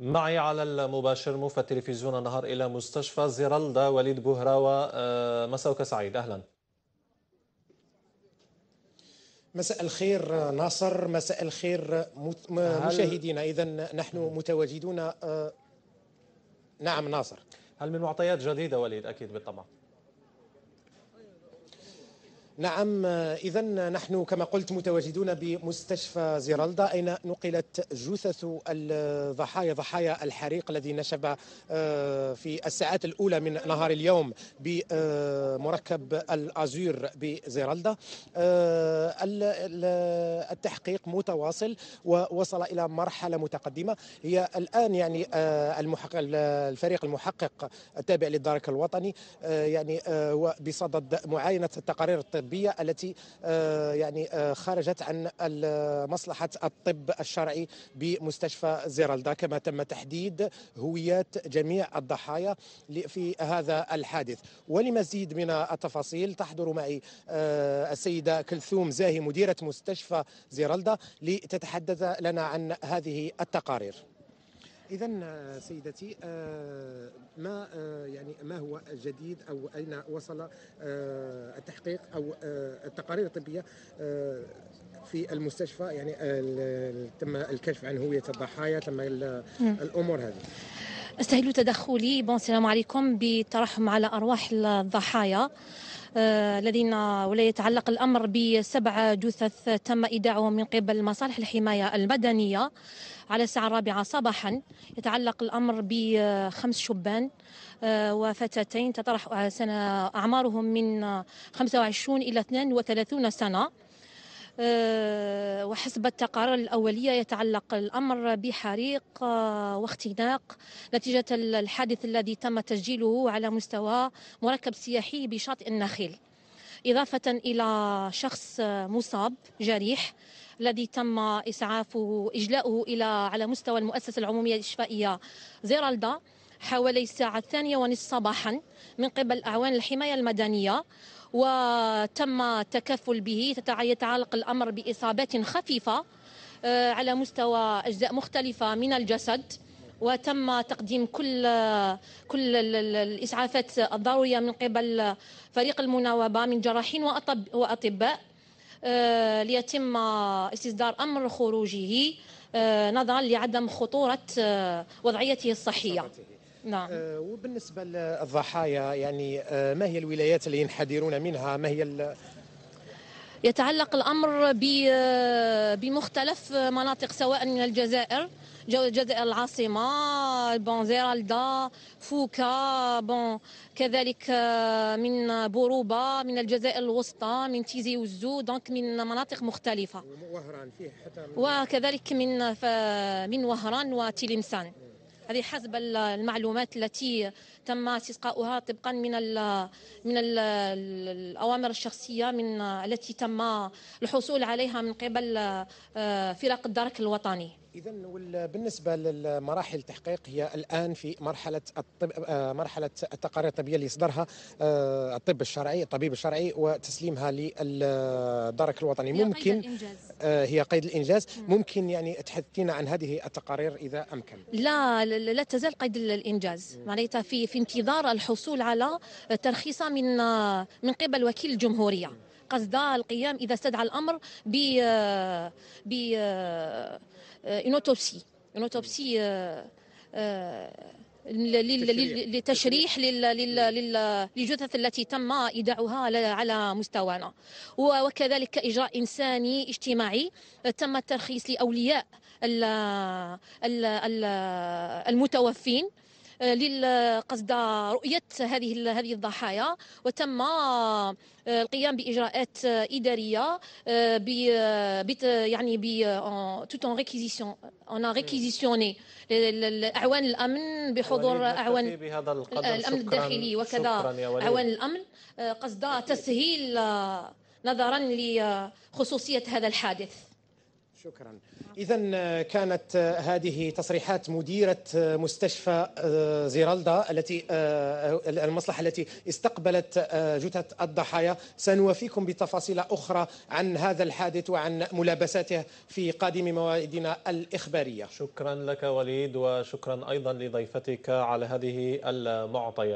معي على المباشر موفى تلفزيون النهار إلى مستشفى زيرالدا وليد بوهراوة مساوك سعيد أهلا مساء الخير ناصر مساء الخير مشاهدينا إذا نحن متواجدون آه، نعم ناصر هل من معطيات جديدة وليد أكيد بالطبع نعم إذا نحن كما قلت متواجدون بمستشفى زيرالدا أين نقلت جثث الضحايا ضحايا الحريق الذي نشب آه، في الساعات الأولى من نهار اليوم بمركب الأزور بزيرالدا آه، التحقيق متواصل ووصل إلى مرحلة متقدمة هي الآن يعني آه، المحقق الفريق المحقق التابع للدرك الوطني يعني بصدد معاينة التقارير الطبية الطبيه التي آه، يعني آه، خرجت عن مصلحه الطب الشرعي بمستشفى زيرالدا كما تم تحديد هويات جميع الضحايا في هذا الحادث ولمزيد من التفاصيل تحضر معي آه، السيده كلثوم زاهي مديره مستشفى زيرالدا لتتحدث لنا عن هذه التقارير اذا سيدتي آه، ما آه، يعني ما هو الجديد او اين وصل آه، التحقيق او التقارير الطبيه في المستشفى يعني تم الكشف عن هويه الضحايا تم الامور هذه استهلوا تدخلي بون السلام عليكم بالترحم على أرواح الضحايا آه، الذين ولا يتعلق الأمر بسبع جثث تم إيداعهم من قبل مصالح الحماية المدنية على الساعة الرابعة صباحا يتعلق الأمر بخمس شبان آه، وفتاتين تطرح سنة أعمارهم من 25 إلى 32 سنة آه، وحسب التقارير الأولية يتعلق الأمر بحريق آه، واختناق نتيجة الحادث الذي تم تسجيله على مستوى مركب سياحي بشاطئ النخيل إضافة إلى شخص مصاب جريح الذي تم إسعافه إجلاؤه إلى على مستوى المؤسسة العمومية الإشفائية زيرالدا حوالي الساعة الثانية ونصف صباحا من قبل أعوان الحماية المدنية وتم التكفل به يتعلق الأمر بإصابات خفيفة آه، على مستوى أجزاء مختلفة من الجسد وتم تقديم كل كل الاسعافات الضروريه من قبل فريق المناوبه من جراحين واطباء آه، ليتم استصدار امر خروجه آه، نظرا لعدم خطوره وضعيته الصحيه نعم آه، وبالنسبه للضحايا يعني آه، ما هي الولايات اللي ينحدرون منها ما هي يتعلق الامر آه، بمختلف مناطق سواء من الجزائر الجزائر العاصمة بون زيرالدا فوكا بون كذلك من بوروبا من الجزائر الوسطى من تيزي وزو دونك من مناطق مختلفة وهران فيه حتى وكذلك من من وهران وتلمسان هذه حسب المعلومات التي تم استسقاؤها طبقا من الـ من الـ الاوامر الشخصيه من التي تم الحصول عليها من قبل آه، فرق الدرك الوطني اذا بالنسبه للمراحل التحقيق هي الان في مرحله الطب آه، مرحله التقارير الطبيه اللي يصدرها آه، الطب الشرعي الطبيب الشرعي وتسليمها للدرك الوطني ممكن آه، هي قيد الانجاز ممكن يعني تحدثينا عن هذه التقارير اذا امكن لا لا تزال قيد الانجاز معناتها في في انتظار الحصول على ترخيصه من من قبل وكيل الجمهوريه قصد القيام اذا استدعى الامر ب ب اون اوتوبسي اون اوتوبسي لتشريح للجثث التي تم ايداعها على مستوانا وكذلك اجراء انساني اجتماعي آه، تم الترخيص لاولياء المتوفين آه، قصد رؤيه هذه هذه الضحايا وتم آه، القيام باجراءات آه، اداريه ب يعني ب توت ريكيزيسيون اون ريكيزيسيوني اعوان الامن بحضور اعوان الامن الداخلي وكذا اعوان الامن قصد تسهيل نظرا لخصوصيه هذا الحادث شكرا اذا آه، كانت آه، هذه تصريحات مديره آه، مستشفى زيرالدا التي المصلحه التي استقبلت جثث الضحايا سنوافيكم بتفاصيل اخرى عن هذا الحادث وعن ملابساته في قادم موعدنا الاخباريه شكرا لك وليد وشكرا ايضا لضيفتك على هذه المعطيات